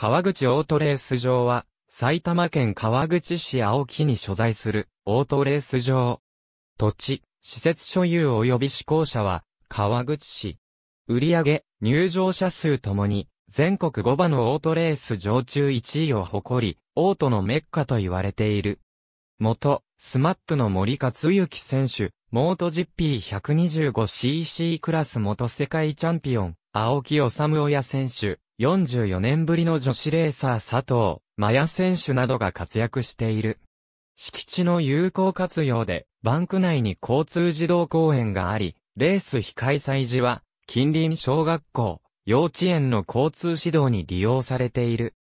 川口オートレース場は、埼玉県川口市青木に所在するオートレース場。土地、施設所有及び施行者は、川口市。売上、入場者数ともに、全国5場のオートレース常駐1位を誇り、オートのメッカと言われている。元、スマップの森勝幸選手、モート GP125cc クラス元世界チャンピオン、青木治親選手、44年ぶりの女子レーサー佐藤、マヤ選手などが活躍している。敷地の有効活用で、バンク内に交通児童公園があり、レース非開催時は、近隣小学校、幼稚園の交通指導に利用されている。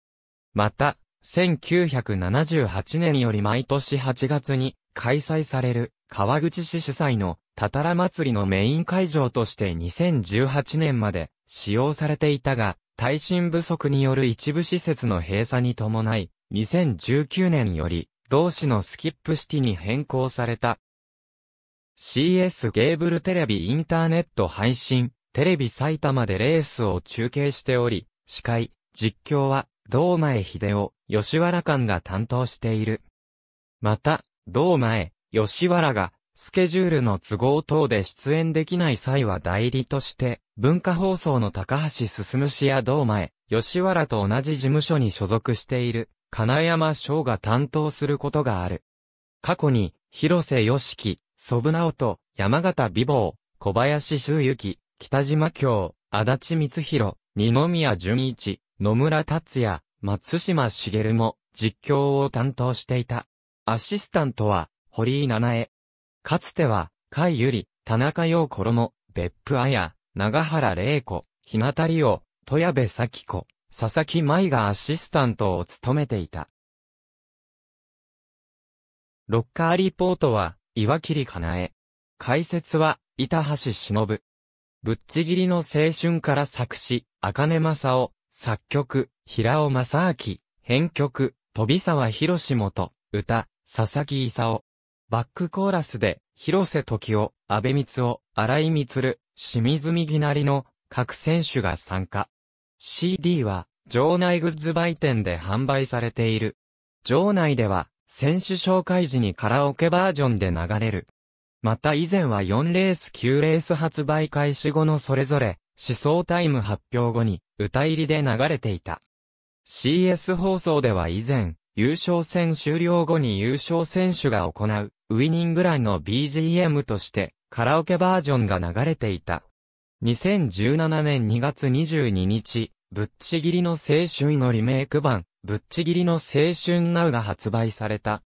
また、1978年より毎年8月に開催される川口市主催のたたら祭りのメイン会場として2018年まで使用されていたが、耐震不足による一部施設の閉鎖に伴い、2019年より、同市のスキップシティに変更された。CS ゲーブルテレビインターネット配信、テレビ埼玉でレースを中継しており、司会、実況は、堂前秀夫、吉原館が担当している。また、堂前、吉原が、スケジュールの都合等で出演できない際は代理として、文化放送の高橋進氏や同前、吉原と同じ事務所に所属している、金山翔が担当することがある。過去に、広瀬良樹、祖父直人、山形美貌、小林周幸、北島京、足立光弘、二宮淳一、野村達也、松島茂も実況を担当していた。アシスタントは、堀井七重、かつては、甲斐ゆり、田中陽衣、別府綾、長原玲子、日向里夫、戸谷部咲子、佐々木舞がアシスタントを務めていた。ロッカーリポートは、岩切かなえ。解説は、板橋忍。ぶっちぎりの青春から作詞、茜正夫、作曲、平尾正明、編曲、飛沢博元、歌、佐々木勲。バックコーラスで、広瀬時夫、安倍光夫、荒井光、清水美なりの各選手が参加。CD は、場内グッズ売店で販売されている。場内では、選手紹介時にカラオケバージョンで流れる。また以前は4レース9レース発売開始後のそれぞれ、思想タイム発表後に、歌入りで流れていた。CS 放送では以前、優勝戦終了後に優勝選手が行う、ウィニングランの BGM としてカラオケバージョンが流れていた。2017年2月22日、ぶっちぎりの青春のリメイク版、ぶっちぎりの青春ナウが発売された。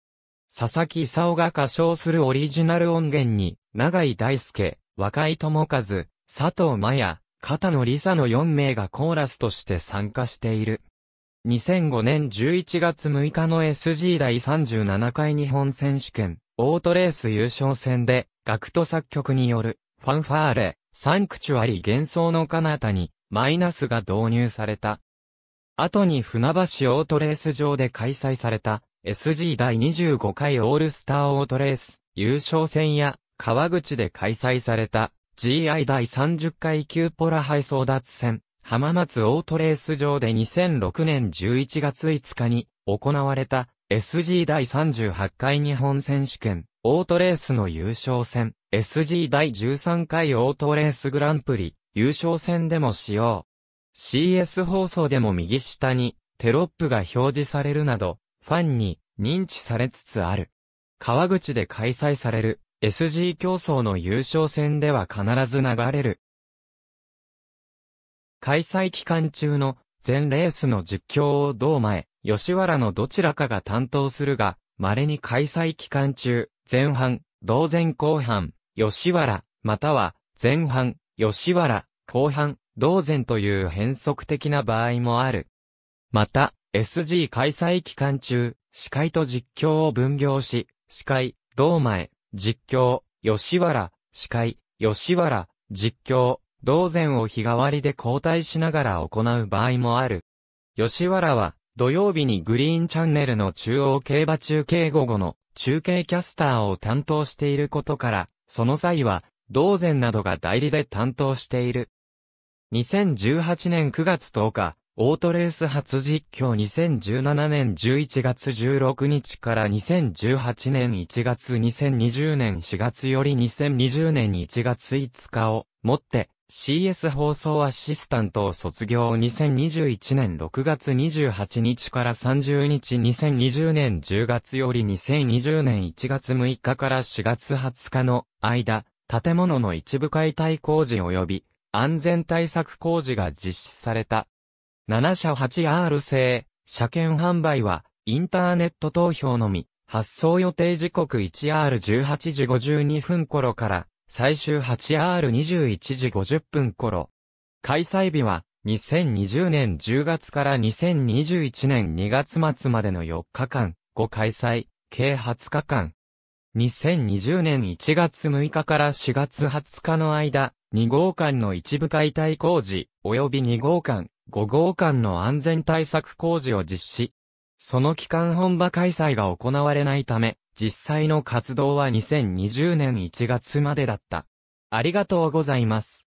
佐々木勲が歌唱するオリジナル音源に、永井大輔、若井智和、佐藤真也、片野理沙の4名がコーラスとして参加している。2005年11月6日の SG 第37回日本選手権、オートレース優勝戦で、楽と作曲による、ファンファーレ、サンクチュアリ幻想の彼方に、マイナスが導入された。後に船橋オートレース場で開催された、SG 第25回オールスターオートレース、優勝戦や、川口で開催された、GI 第30回キューポラ配送奪戦、浜松オートレース場で2006年11月5日に行われた SG 第38回日本選手権、オートレースの優勝戦、SG 第13回オートレースグランプリ、優勝戦でも使用。CS 放送でも右下に、テロップが表示されるなど、ファンに認知されつつある。川口で開催される、SG 競争の優勝戦では必ず流れる。開催期間中の全レースの実況を同前、吉原のどちらかが担当するが、稀に開催期間中、前半、同前後半、吉原、または、前半、吉原、後半、同前という変則的な場合もある。また、SG 開催期間中、司会と実況を分業し、司会、同前、実況、吉原、司会、吉原、実況、同膳を日替わりで交代しながら行う場合もある。吉原は、土曜日にグリーンチャンネルの中央競馬中継午後の中継キャスターを担当していることから、その際は、同膳などが代理で担当している。2018年9月10日、オートレース初実況2017年11月16日から2018年1月2020年4月より2020年1月5日をもって CS 放送アシスタントを卒業2021年6月28日から30日2020年10月より2020年1月6日から4月20日の間、建物の一部解体工事及び安全対策工事が実施された。7社 8R 製、車検販売はインターネット投票のみ、発送予定時刻 1R18 時52分頃から最終 8R21 時50分頃。開催日は、2020年10月から2021年2月末までの4日間、5開催、計20日間。2020年1月6日から4月20日の間、2号館の一部解体工事、及び2号館、5号館の安全対策工事を実施。その期間本場開催が行われないため、実際の活動は2020年1月までだった。ありがとうございます。